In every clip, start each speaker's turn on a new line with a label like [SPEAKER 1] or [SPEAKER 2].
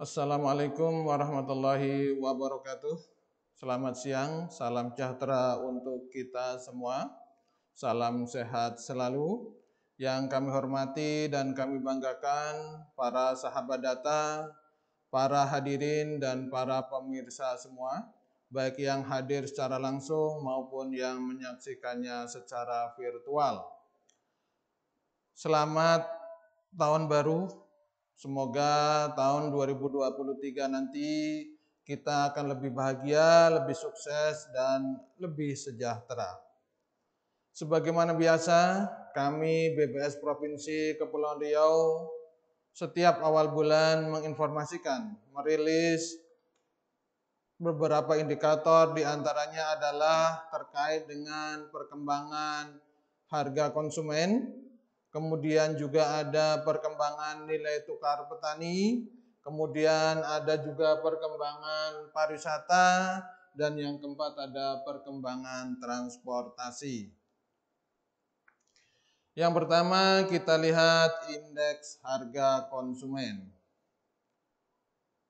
[SPEAKER 1] Assalamualaikum warahmatullahi wabarakatuh. Selamat siang, salam sejahtera untuk kita semua. Salam sehat selalu. Yang kami hormati dan kami banggakan para sahabat data, para hadirin dan para pemirsa semua, baik yang hadir secara langsung maupun yang menyaksikannya secara virtual. Selamat tahun baru Semoga tahun 2023 nanti kita akan lebih bahagia, lebih sukses, dan lebih sejahtera. Sebagaimana biasa, kami BPS Provinsi Kepulauan Riau setiap awal bulan menginformasikan, merilis beberapa indikator diantaranya adalah terkait dengan perkembangan harga konsumen, kemudian juga ada perkembangan nilai tukar petani, kemudian ada juga perkembangan pariwisata, dan yang keempat ada perkembangan transportasi. Yang pertama kita lihat indeks harga konsumen.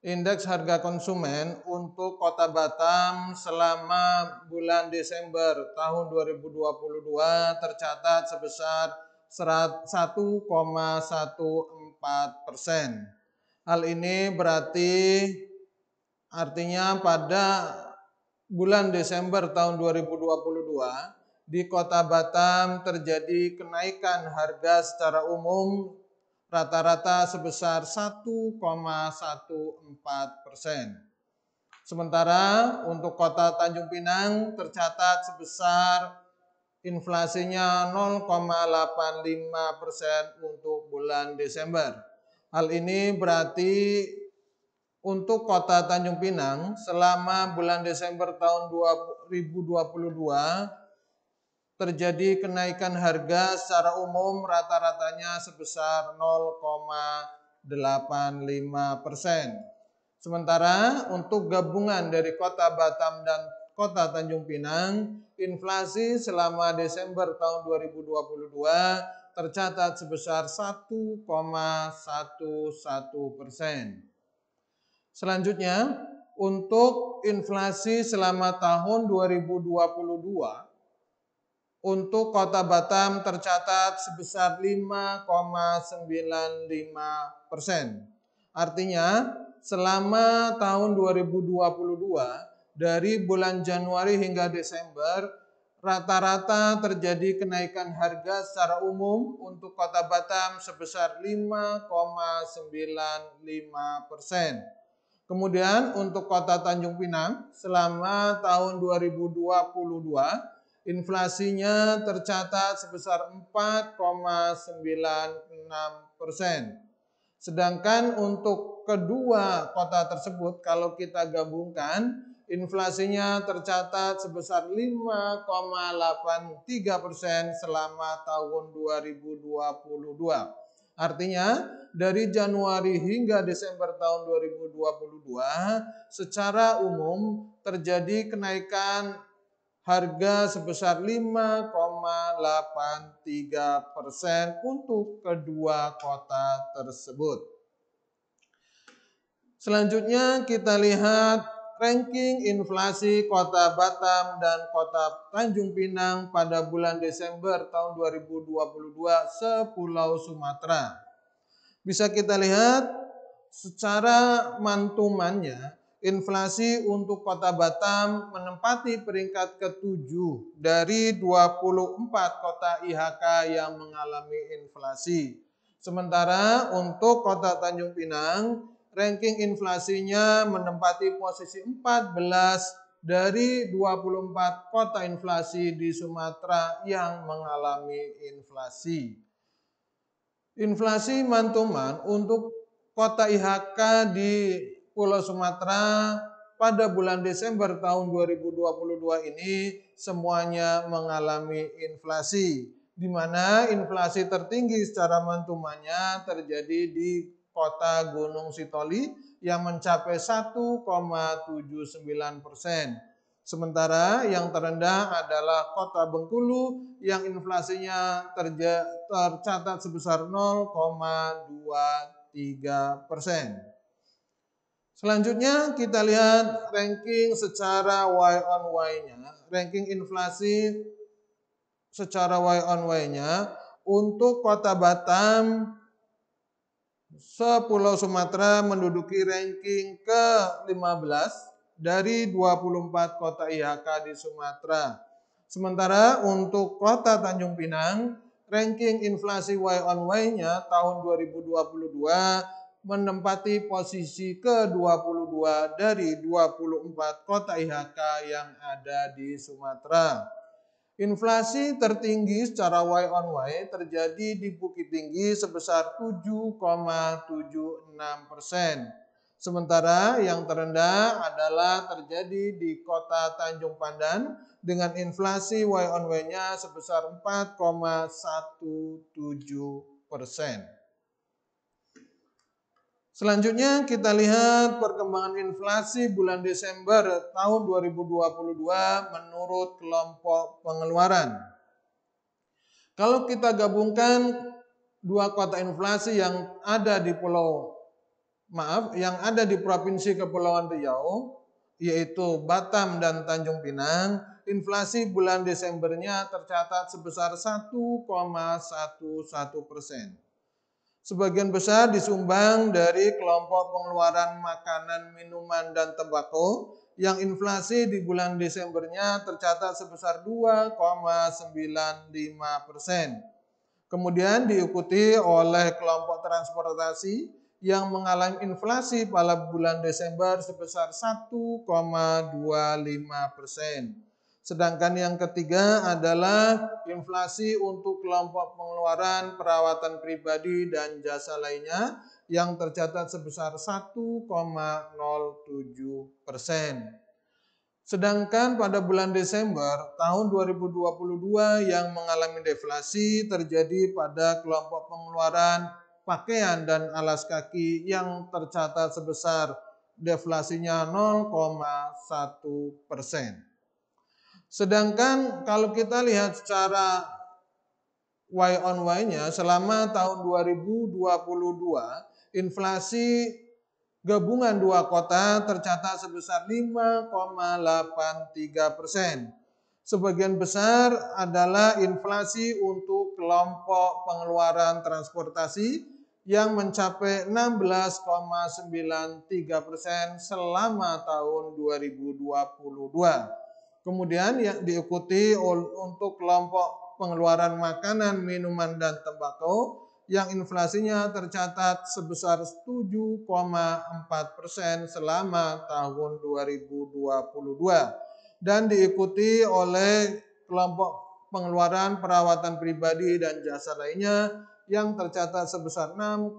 [SPEAKER 1] Indeks harga konsumen untuk Kota Batam selama bulan Desember tahun 2022 tercatat sebesar 1,14 persen. Hal ini berarti artinya pada bulan Desember tahun 2022 di kota Batam terjadi kenaikan harga secara umum rata-rata sebesar 1,14 persen. Sementara untuk kota Tanjung Pinang tercatat sebesar inflasinya 0,85 persen untuk bulan Desember. Hal ini berarti untuk kota Tanjung Pinang selama bulan Desember tahun 2022 terjadi kenaikan harga secara umum rata-ratanya sebesar 0,85 persen. Sementara untuk gabungan dari kota Batam dan kota Tanjung Pinang inflasi selama Desember tahun 2022 tercatat sebesar 1,11 persen. Selanjutnya, untuk inflasi selama tahun 2022 untuk kota Batam tercatat sebesar 5,95 persen. Artinya selama tahun 2022 dari bulan Januari hingga Desember rata-rata terjadi kenaikan harga secara umum untuk Kota Batam sebesar 5,95 persen. Kemudian untuk Kota Tanjung Pinang selama tahun 2022 inflasinya tercatat sebesar 4,96 persen. Sedangkan untuk kedua kota tersebut kalau kita gabungkan Inflasinya tercatat sebesar 5,83 persen selama tahun 2022. Artinya dari Januari hingga Desember tahun 2022 secara umum terjadi kenaikan harga sebesar 5,83 persen untuk kedua kota tersebut. Selanjutnya kita lihat ranking inflasi Kota Batam dan Kota Tanjung Pinang pada bulan Desember tahun 2022 sepulau Sumatera. Bisa kita lihat secara mantumannya inflasi untuk Kota Batam menempati peringkat ke-7 dari 24 kota IHK yang mengalami inflasi. Sementara untuk Kota Tanjung Pinang ranking inflasinya menempati posisi 14 dari 24 kota inflasi di Sumatera yang mengalami inflasi. Inflasi mantuman untuk kota IHK di Pulau Sumatera pada bulan Desember tahun 2022 ini semuanya mengalami inflasi di mana inflasi tertinggi secara mantumannya terjadi di kota Gunung Sitoli yang mencapai 1,79 persen. Sementara yang terendah adalah kota Bengkulu yang inflasinya terja, tercatat sebesar 0,23 persen. Selanjutnya kita lihat ranking secara Y on Y-nya. Ranking inflasi secara Y on Y-nya untuk kota Batam Sepulau Sumatera menduduki ranking ke-15 dari 24 kota IHK di Sumatera. Sementara untuk kota Tanjung Pinang, ranking inflasi Y on Y-nya tahun 2022 menempati posisi ke-22 dari 24 kota IHK yang ada di Sumatera. Inflasi tertinggi secara Y on Y terjadi di Bukit Tinggi sebesar 7,76 persen. Sementara yang terendah adalah terjadi di kota Tanjung Pandan dengan inflasi Y on Y-nya sebesar 4,17 persen. Selanjutnya kita lihat perkembangan inflasi bulan Desember tahun 2022 menurut kelompok pengeluaran. Kalau kita gabungkan dua kota inflasi yang ada di pulau maaf yang ada di provinsi Kepulauan Riau yaitu Batam dan Tanjung Pinang, inflasi bulan Desembernya tercatat sebesar 1,11 persen. Sebagian besar disumbang dari kelompok pengeluaran makanan, minuman, dan tembakau yang inflasi di bulan Desembernya tercatat sebesar 2,95 persen. Kemudian diikuti oleh kelompok transportasi yang mengalami inflasi pada bulan Desember sebesar 1,25 persen. Sedangkan yang ketiga adalah inflasi untuk kelompok pengeluaran, perawatan pribadi, dan jasa lainnya yang tercatat sebesar 1,07 persen. Sedangkan pada bulan Desember tahun 2022 yang mengalami deflasi terjadi pada kelompok pengeluaran pakaian dan alas kaki yang tercatat sebesar deflasinya 0,1 persen. Sedangkan kalau kita lihat secara Y on Y-nya selama tahun 2022 inflasi gabungan dua kota tercatat sebesar 5,83 persen. Sebagian besar adalah inflasi untuk kelompok pengeluaran transportasi yang mencapai 16,93 persen selama tahun 2022. Kemudian yang diikuti untuk kelompok pengeluaran makanan, minuman, dan tembakau yang inflasinya tercatat sebesar 7,4 persen selama tahun 2022 dan diikuti oleh kelompok pengeluaran perawatan pribadi dan jasa lainnya yang tercatat sebesar 6,32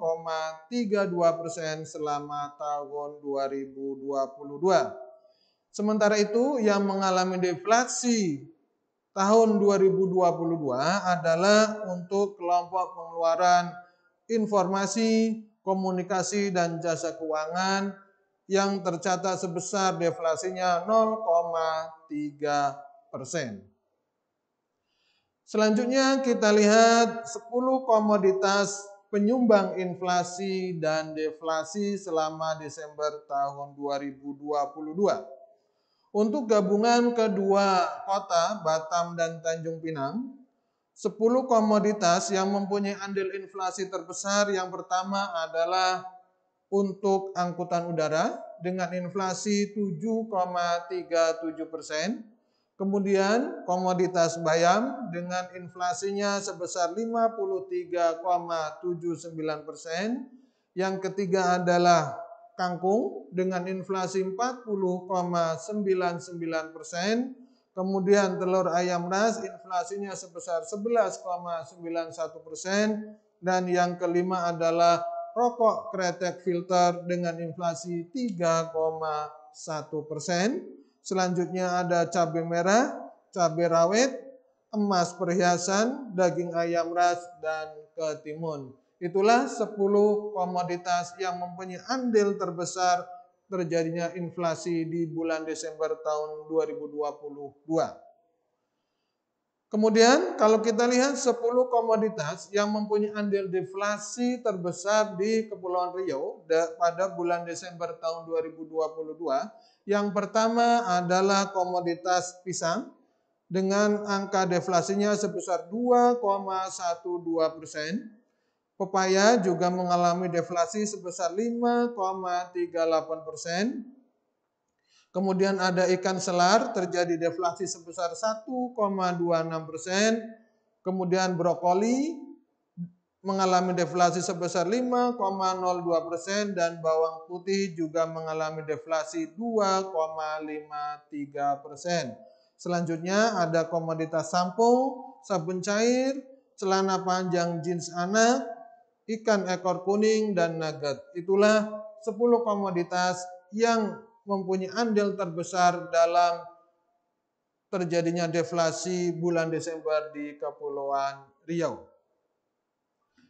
[SPEAKER 1] persen selama tahun 2022. Sementara itu yang mengalami deflasi tahun 2022 adalah untuk kelompok pengeluaran informasi, komunikasi, dan jasa keuangan yang tercatat sebesar deflasinya 0,3 persen. Selanjutnya kita lihat 10 komoditas penyumbang inflasi dan deflasi selama Desember tahun 2022. Untuk gabungan kedua kota Batam dan Tanjung Pinang, 10 komoditas yang mempunyai andil inflasi terbesar yang pertama adalah untuk angkutan udara dengan inflasi 7,37 persen. Kemudian komoditas bayam dengan inflasinya sebesar 53,79 persen. Yang ketiga adalah kangkung dengan inflasi 40,99 persen. Kemudian telur ayam ras inflasinya sebesar 11,91 persen. Dan yang kelima adalah rokok kretek filter dengan inflasi 3,1 persen. Selanjutnya ada cabai merah, cabai rawit, emas perhiasan, daging ayam ras, dan ketimun. Itulah 10 komoditas yang mempunyai andil terbesar terjadinya inflasi di bulan Desember tahun 2022. Kemudian kalau kita lihat 10 komoditas yang mempunyai andil deflasi terbesar di Kepulauan Riau pada bulan Desember tahun 2022, yang pertama adalah komoditas pisang dengan angka deflasinya sebesar 2,12 persen. Pepaya juga mengalami deflasi sebesar 5,38 persen. Kemudian ada ikan selar terjadi deflasi sebesar 1,26 persen. Kemudian brokoli mengalami deflasi sebesar 5,02 persen dan bawang putih juga mengalami deflasi 2,53 persen. Selanjutnya ada komoditas sampo, sabun cair, celana panjang jeans anak, ikan ekor kuning, dan nugget. Itulah 10 komoditas yang mempunyai andil terbesar dalam terjadinya deflasi bulan Desember di Kepulauan Riau.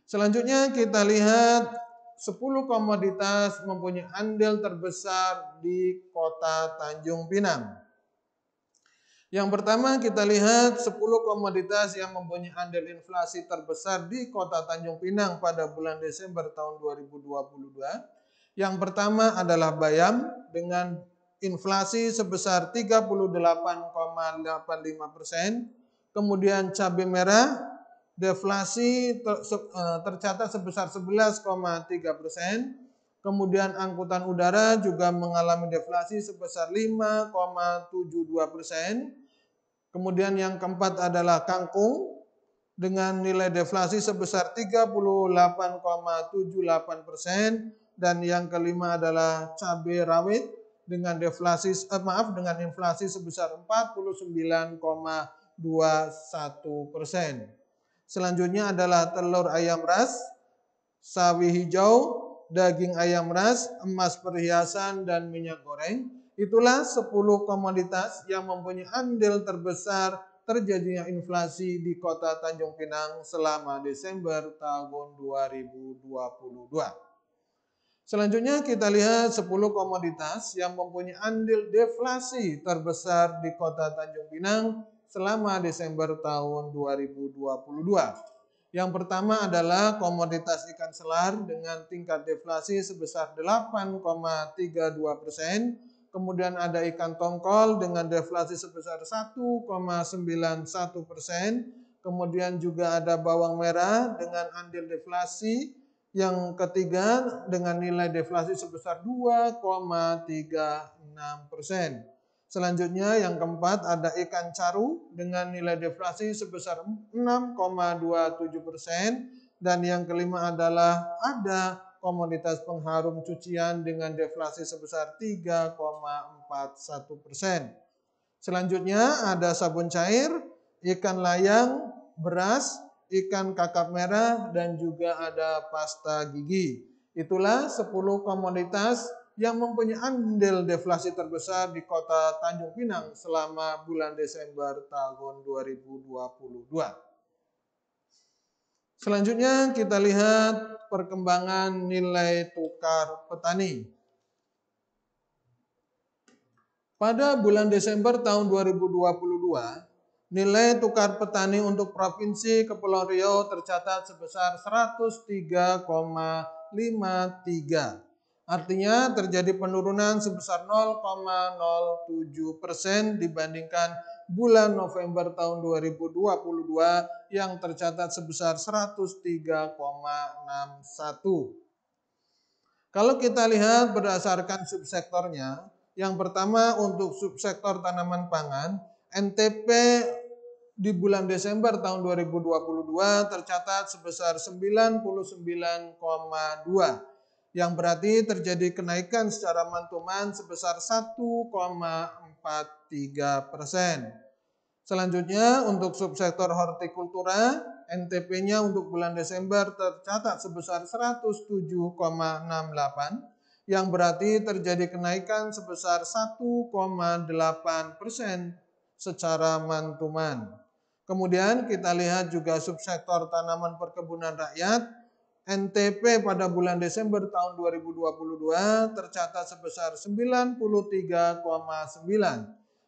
[SPEAKER 1] Selanjutnya kita lihat 10 komoditas mempunyai andil terbesar di kota Tanjung Pinang. Yang pertama kita lihat 10 komoditas yang mempunyai andil inflasi terbesar di kota Tanjung Pinang pada bulan Desember tahun 2022. Yang pertama adalah bayam dengan inflasi sebesar 38,85 persen. Kemudian cabai merah deflasi ter, e, tercatat sebesar 11,3 persen. Kemudian angkutan udara juga mengalami deflasi sebesar 5,72 persen Kemudian yang keempat adalah kangkung dengan nilai deflasi sebesar 38,78 persen dan yang kelima adalah cabai rawit dengan deflasi eh, maaf dengan inflasi sebesar 49,21 persen. Selanjutnya adalah telur ayam ras, sawi hijau, daging ayam ras, emas perhiasan dan minyak goreng. Itulah 10 komoditas yang mempunyai andil terbesar terjadinya inflasi di kota Tanjung Pinang selama Desember tahun 2022. Selanjutnya kita lihat 10 komoditas yang mempunyai andil deflasi terbesar di kota Tanjung Pinang selama Desember tahun 2022. Yang pertama adalah komoditas ikan selar dengan tingkat deflasi sebesar 8,32 persen kemudian ada ikan tongkol dengan deflasi sebesar 1,91 persen, kemudian juga ada bawang merah dengan andil deflasi yang ketiga dengan nilai deflasi sebesar 2,36 persen. Selanjutnya yang keempat ada ikan caru dengan nilai deflasi sebesar 6,27 persen dan yang kelima adalah ada komoditas pengharum cucian dengan deflasi sebesar 3,41 persen. Selanjutnya ada sabun cair, ikan layang, beras, ikan kakap merah, dan juga ada pasta gigi. Itulah 10 komoditas yang mempunyai andil deflasi terbesar di kota Tanjung Pinang selama bulan Desember tahun 2022. Selanjutnya kita lihat perkembangan nilai tukar petani. Pada bulan Desember tahun 2022, nilai tukar petani untuk Provinsi Kepulauan Riau tercatat sebesar 103,53. Artinya terjadi penurunan sebesar 0,07 persen dibandingkan bulan November tahun 2022 yang tercatat sebesar 103,61. Kalau kita lihat berdasarkan subsektornya, yang pertama untuk subsektor tanaman pangan, NTP di bulan Desember tahun 2022 tercatat sebesar 99,2 yang berarti terjadi kenaikan secara mantuman sebesar 1,43 persen. Selanjutnya untuk subsektor hortikultura, NTP-nya untuk bulan Desember tercatat sebesar 107,68 yang berarti terjadi kenaikan sebesar 1,8 persen secara mantuman. Kemudian kita lihat juga subsektor tanaman perkebunan rakyat, NTP pada bulan Desember tahun 2022 tercatat sebesar 93,9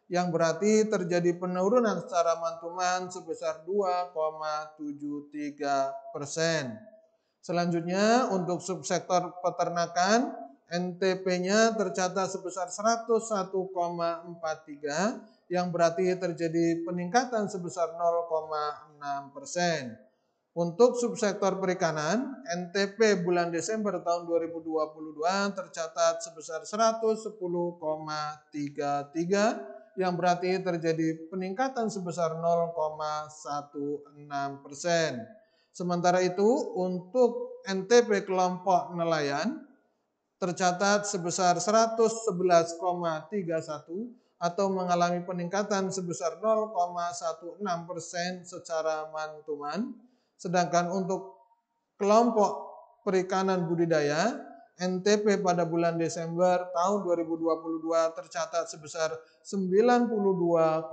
[SPEAKER 1] yang berarti terjadi penurunan secara mantuman sebesar 2,73 persen. Selanjutnya untuk subsektor peternakan NTP-nya tercatat sebesar 101,43 yang berarti terjadi peningkatan sebesar 0,6 persen. Untuk subsektor perikanan, NTP bulan Desember tahun 2022 tercatat sebesar 110,33 yang berarti terjadi peningkatan sebesar 0,16 persen. Sementara itu untuk NTP kelompok nelayan tercatat sebesar 111,31 atau mengalami peningkatan sebesar 0,16 persen secara mantuman Sedangkan untuk kelompok perikanan budidaya NTP pada bulan Desember tahun 2022 tercatat sebesar 92,18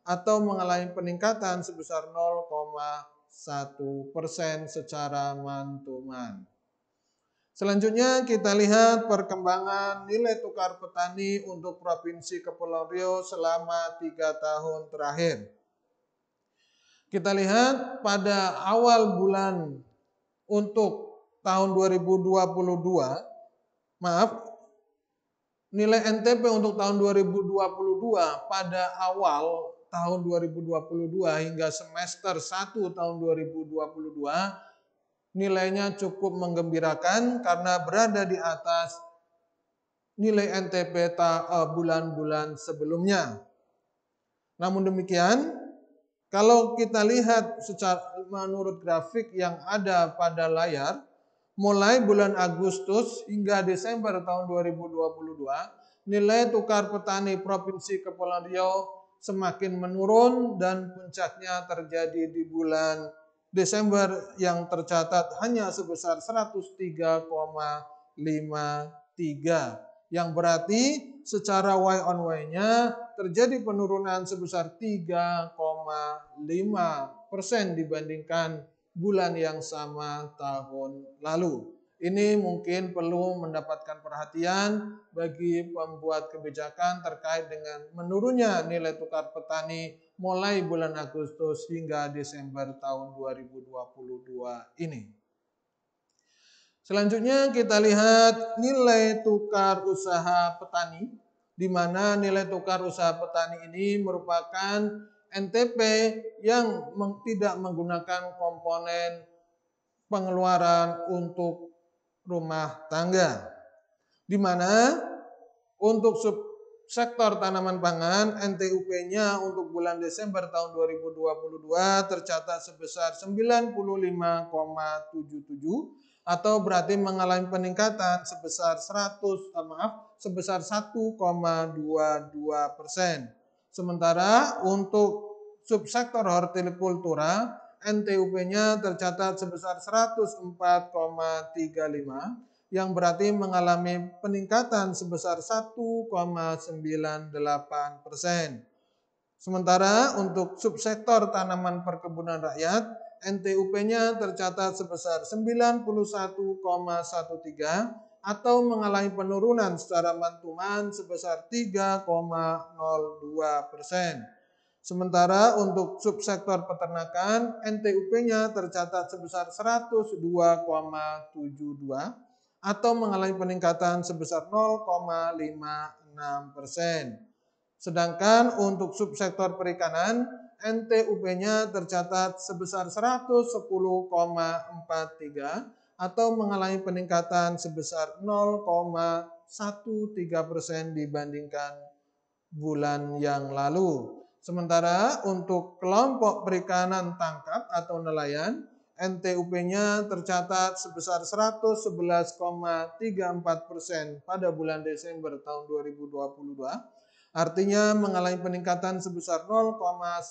[SPEAKER 1] atau mengalami peningkatan sebesar 0,1 persen secara mantuman. Selanjutnya kita lihat perkembangan nilai tukar petani untuk Provinsi Kepulauan Riau selama tiga tahun terakhir. Kita lihat pada awal bulan untuk tahun 2022, maaf, nilai NTP untuk tahun 2022 pada awal tahun 2022 hingga semester 1 tahun 2022 nilainya cukup menggembirakan karena berada di atas nilai NTP eh, bulan-bulan sebelumnya. Namun demikian, kalau kita lihat secara menurut grafik yang ada pada layar, mulai bulan Agustus hingga Desember tahun 2022, nilai tukar petani Provinsi Kepulauan Riau semakin menurun dan puncaknya terjadi di bulan Desember yang tercatat hanya sebesar 103,53 yang berarti secara Y on Y-nya terjadi penurunan sebesar 3,5 persen dibandingkan bulan yang sama tahun lalu. Ini mungkin perlu mendapatkan perhatian bagi pembuat kebijakan terkait dengan menurunnya nilai tukar petani mulai bulan Agustus hingga Desember tahun 2022 ini. Selanjutnya kita lihat nilai tukar usaha petani di mana nilai tukar usaha petani ini merupakan NTP yang tidak menggunakan komponen pengeluaran untuk rumah tangga. Di mana untuk sektor tanaman pangan NTUP-nya untuk bulan Desember tahun 2022 tercatat sebesar 95,77 atau berarti mengalami peningkatan sebesar 100 eh, maaf sebesar 1,22 persen. Sementara untuk subsektor hortikultura NTUP-nya tercatat sebesar 104,35 yang berarti mengalami peningkatan sebesar 1,98 persen. Sementara untuk subsektor tanaman perkebunan rakyat, NTUP-nya tercatat sebesar 91,13 atau mengalami penurunan secara mantuman sebesar 3,02 persen. Sementara untuk subsektor peternakan, NTUP-nya tercatat sebesar 102,72 atau mengalami peningkatan sebesar 0,56 persen. Sedangkan untuk subsektor perikanan, NTUP-nya tercatat sebesar 110,43 atau mengalami peningkatan sebesar 0,13 persen dibandingkan bulan yang lalu. Sementara untuk kelompok perikanan tangkap atau nelayan, NTUP-nya tercatat sebesar 111,34 persen pada bulan Desember tahun 2022. Artinya mengalami peningkatan sebesar 0,11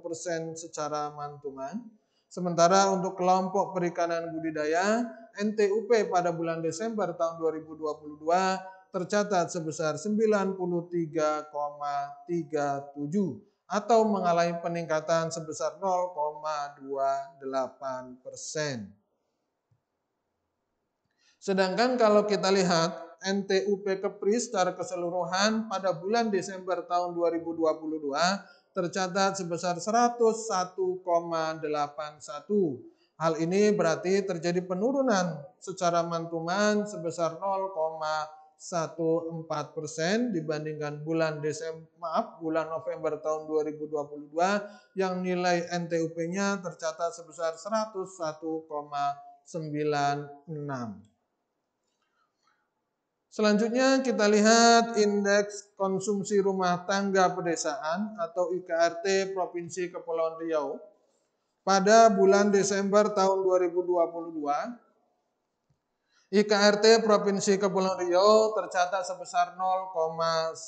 [SPEAKER 1] persen secara mantuman Sementara untuk kelompok perikanan budidaya NTUP pada bulan Desember tahun 2022 tercatat sebesar 93,37 atau mengalami peningkatan sebesar 0,28 persen. Sedangkan kalau kita lihat NTUP Kepri secara keseluruhan pada bulan Desember tahun 2022 tercatat sebesar 101,81. Hal ini berarti terjadi penurunan secara mantuman sebesar 0,14 persen dibandingkan bulan Desember, maaf, bulan November tahun 2022 yang nilai NTUP-nya tercatat sebesar 101,96. Selanjutnya kita lihat indeks konsumsi rumah tangga pedesaan atau IKRT Provinsi Kepulauan Riau pada bulan Desember tahun 2022. IKRT Provinsi Kepulauan Riau tercatat sebesar 0,12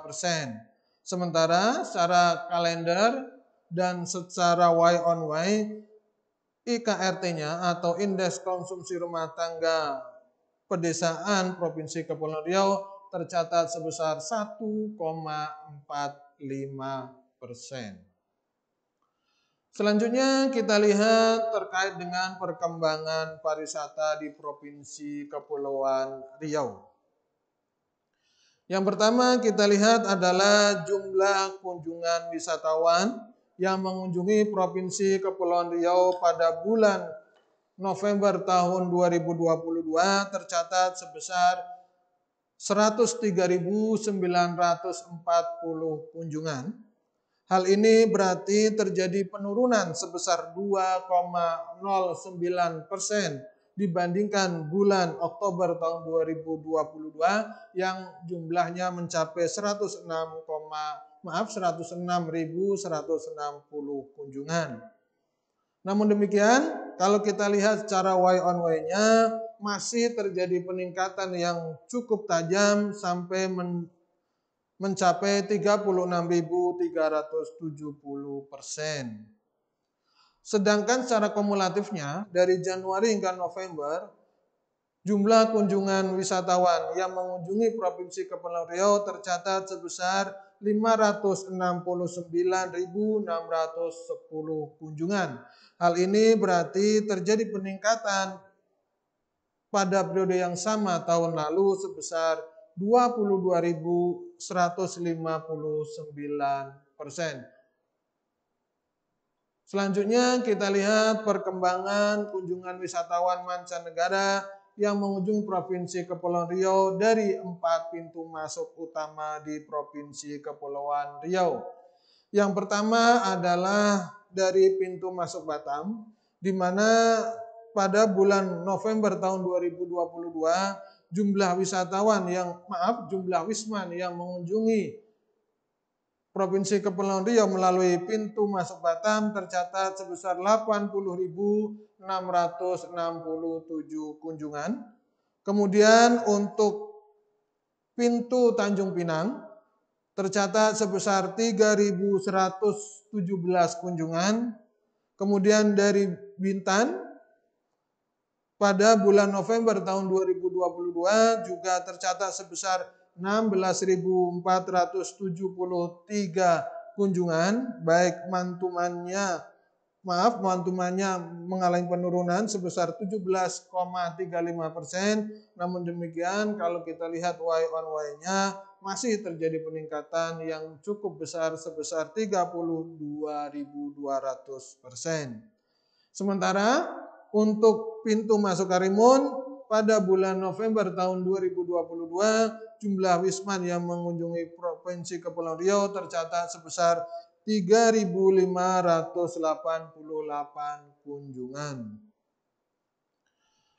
[SPEAKER 1] persen. Sementara secara kalender dan secara Y on Y IKRT-nya atau Indeks Konsumsi Rumah Tangga pedesaan Provinsi Kepulauan Riau tercatat sebesar 1,45 persen. Selanjutnya kita lihat terkait dengan perkembangan pariwisata di Provinsi Kepulauan Riau. Yang pertama kita lihat adalah jumlah kunjungan wisatawan yang mengunjungi Provinsi Kepulauan Riau pada bulan November tahun 2022 tercatat sebesar 103.940 kunjungan. Hal ini berarti terjadi penurunan sebesar 2,09 persen dibandingkan bulan Oktober tahun 2022 yang jumlahnya mencapai 106, maaf 106.160 kunjungan. Namun demikian, kalau kita lihat secara Y on Y-nya, masih terjadi peningkatan yang cukup tajam sampai men mencapai 36.370 persen. Sedangkan secara kumulatifnya, dari Januari hingga November, jumlah kunjungan wisatawan yang mengunjungi Provinsi Kepulauan Riau tercatat sebesar 569.610 kunjungan Hal ini berarti terjadi peningkatan pada periode yang sama tahun lalu sebesar 22.159 persen. Selanjutnya kita lihat perkembangan kunjungan wisatawan mancanegara yang mengunjungi Provinsi Kepulauan Riau dari empat pintu masuk utama di Provinsi Kepulauan Riau. Yang pertama adalah dari pintu masuk Batam, di mana pada bulan November tahun 2022 jumlah wisatawan yang maaf jumlah wisman yang mengunjungi Provinsi Kepulauan Riau melalui pintu masuk Batam tercatat sebesar 80.667 kunjungan. Kemudian untuk pintu Tanjung Pinang tercatat sebesar 3.117 kunjungan. Kemudian dari Bintan pada bulan November tahun 2022 juga tercatat sebesar 16.473 kunjungan, baik mantumannya maaf mantumannya mengalami penurunan sebesar 17,35 persen. Namun demikian kalau kita lihat Y on Y-nya masih terjadi peningkatan yang cukup besar sebesar 32.200 persen. Sementara untuk pintu masuk Karimun pada bulan November tahun 2022 jumlah wisman yang mengunjungi Provinsi Kepulauan Riau tercatat sebesar 3.588 kunjungan.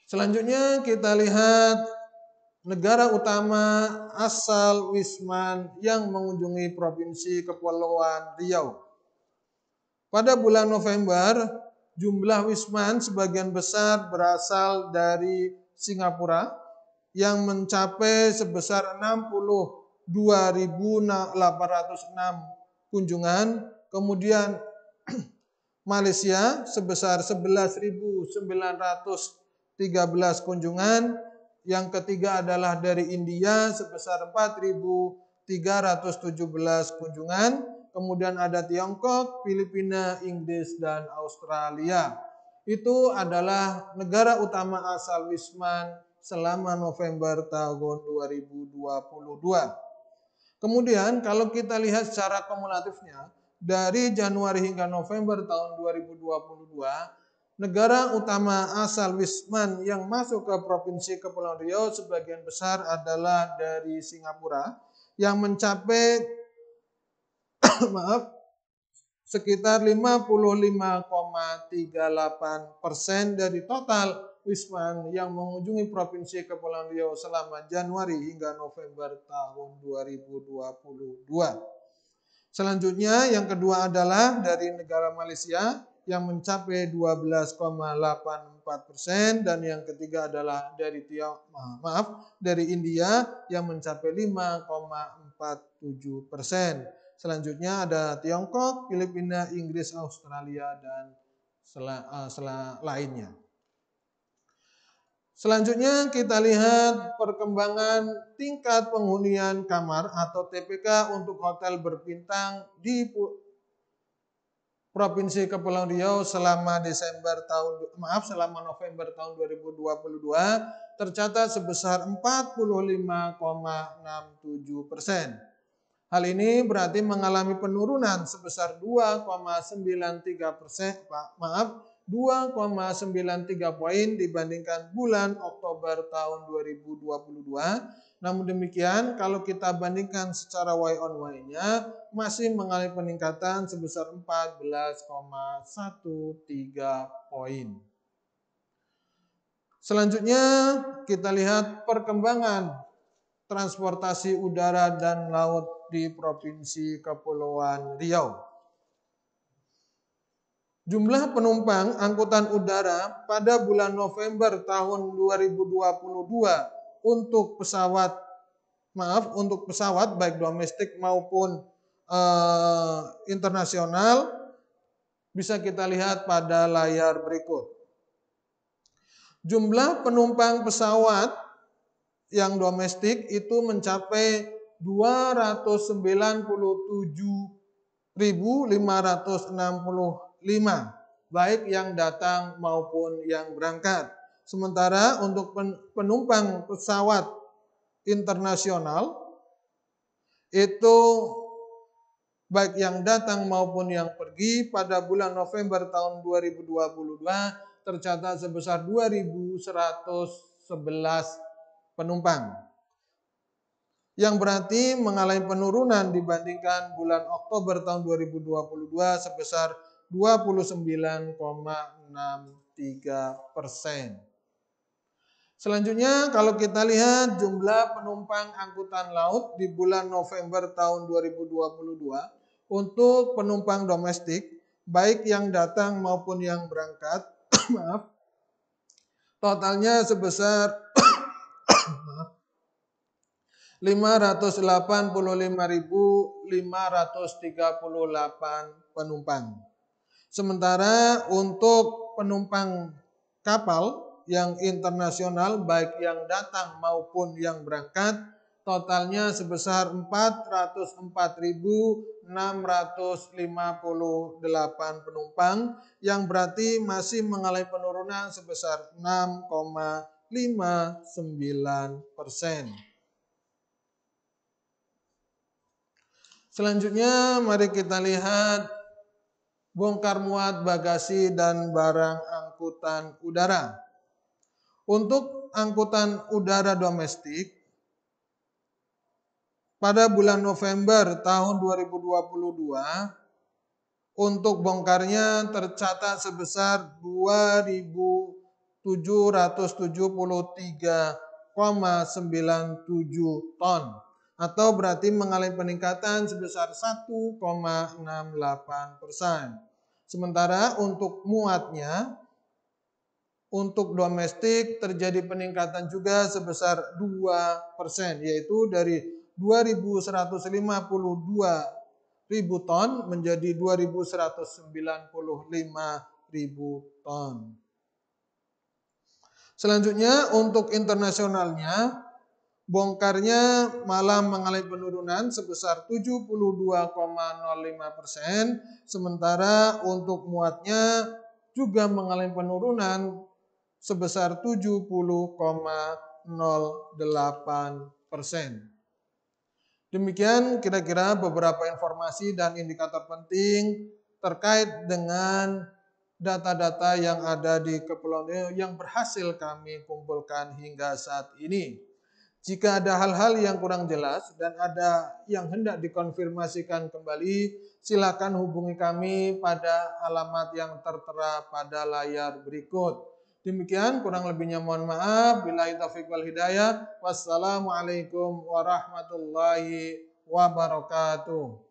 [SPEAKER 1] Selanjutnya kita lihat negara utama asal Wisman yang mengunjungi Provinsi Kepulauan Riau. Pada bulan November, jumlah Wisman sebagian besar berasal dari Singapura yang mencapai sebesar 62.806 kunjungan, kemudian Malaysia sebesar 11.913 kunjungan, yang ketiga adalah dari India sebesar 4.317 kunjungan. Kemudian ada Tiongkok, Filipina, Inggris, dan Australia. Itu adalah negara utama asal Wisman selama November tahun 2022. Kemudian kalau kita lihat secara kumulatifnya, dari Januari hingga November tahun 2022, Negara utama asal Wisman yang masuk ke Provinsi Kepulauan Riau sebagian besar adalah dari Singapura yang mencapai maaf sekitar 55,38 persen dari total Wisman yang mengunjungi Provinsi Kepulauan Riau selama Januari hingga November tahun 2022. Selanjutnya yang kedua adalah dari negara Malaysia yang mencapai 12,84 persen dan yang ketiga adalah dari Tiongkok maaf dari India yang mencapai 5,47 persen. Selanjutnya ada Tiongkok, Filipina, Inggris, Australia dan sel, uh, eh, lainnya. Selanjutnya kita lihat perkembangan tingkat penghunian kamar atau TPK untuk hotel berbintang di Provinsi Kepulauan Riau selama Desember tahun maaf selama November tahun 2022 tercatat sebesar 45,67 persen. Hal ini berarti mengalami penurunan sebesar 2,93 persen, pak maaf 2,93 poin dibandingkan bulan Oktober tahun 2022 namun demikian, kalau kita bandingkan secara Y on Y-nya, masih mengalami peningkatan sebesar 14,13 poin. Selanjutnya, kita lihat perkembangan transportasi udara dan laut di Provinsi Kepulauan Riau. Jumlah penumpang angkutan udara pada bulan November tahun 2022 untuk pesawat maaf untuk pesawat baik domestik maupun eh, internasional bisa kita lihat pada layar berikut. Jumlah penumpang pesawat yang domestik itu mencapai 297.565 baik yang datang maupun yang berangkat. Sementara untuk penumpang pesawat internasional itu baik yang datang maupun yang pergi pada bulan November tahun 2022 tercatat sebesar 2111 penumpang. Yang berarti mengalami penurunan dibandingkan bulan Oktober tahun 2022 sebesar 29,63 persen. Selanjutnya kalau kita lihat jumlah penumpang angkutan laut di bulan November tahun 2022 untuk penumpang domestik baik yang datang maupun yang berangkat maaf totalnya sebesar 585.538 penumpang. Sementara untuk penumpang kapal yang internasional baik yang datang maupun yang berangkat totalnya sebesar 404.658 penumpang yang berarti masih mengalami penurunan sebesar 6,59 persen. Selanjutnya mari kita lihat bongkar muat bagasi dan barang angkutan udara. Untuk angkutan udara domestik, pada bulan November tahun 2022 untuk bongkarnya tercatat sebesar 2.773,97 ton atau berarti mengalami peningkatan sebesar 1,68 persen. Sementara untuk muatnya untuk domestik terjadi peningkatan juga sebesar 2 persen, yaitu dari 2.152 ribu ton menjadi 2.195 ribu ton. Selanjutnya untuk internasionalnya, bongkarnya malah mengalami penurunan sebesar 72,05 persen, sementara untuk muatnya juga mengalami penurunan sebesar 70,08 persen. Demikian kira-kira beberapa informasi dan indikator penting terkait dengan data-data yang ada di Kepulauan Riau yang berhasil kami kumpulkan hingga saat ini. Jika ada hal-hal yang kurang jelas dan ada yang hendak dikonfirmasikan kembali, silakan hubungi kami pada alamat yang tertera pada layar berikut. Demikian kurang lebihnya mohon maaf. Bila taufiq wal hidayah. Wassalamualaikum warahmatullahi wabarakatuh.